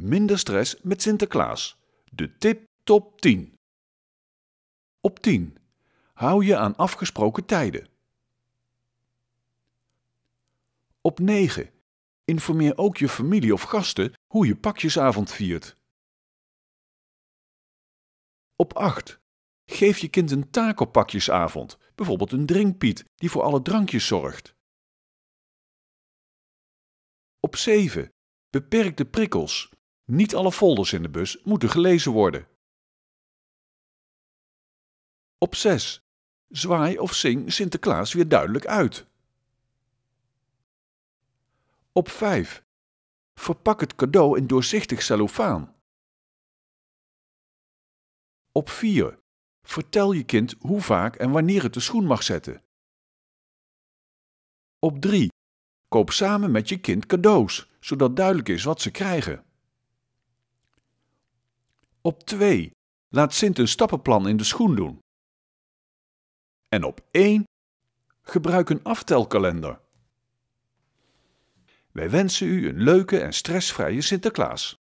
Minder stress met Sinterklaas. De tip top 10. Op 10. Hou je aan afgesproken tijden. Op 9. Informeer ook je familie of gasten hoe je pakjesavond viert. Op 8. Geef je kind een taak op pakjesavond, bijvoorbeeld een drinkpiet die voor alle drankjes zorgt. Op 7. Beperk de prikkels, niet alle folders in de bus moeten gelezen worden. Op 6. Zwaai of zing Sinterklaas weer duidelijk uit. Op 5. Verpak het cadeau in doorzichtig cellofaan. Op 4. Vertel je kind hoe vaak en wanneer het de schoen mag zetten. Op 3. Koop samen met je kind cadeaus, zodat duidelijk is wat ze krijgen. Op 2. Laat Sint een stappenplan in de schoen doen. En op 1. Gebruik een aftelkalender. Wij wensen u een leuke en stressvrije Sinterklaas.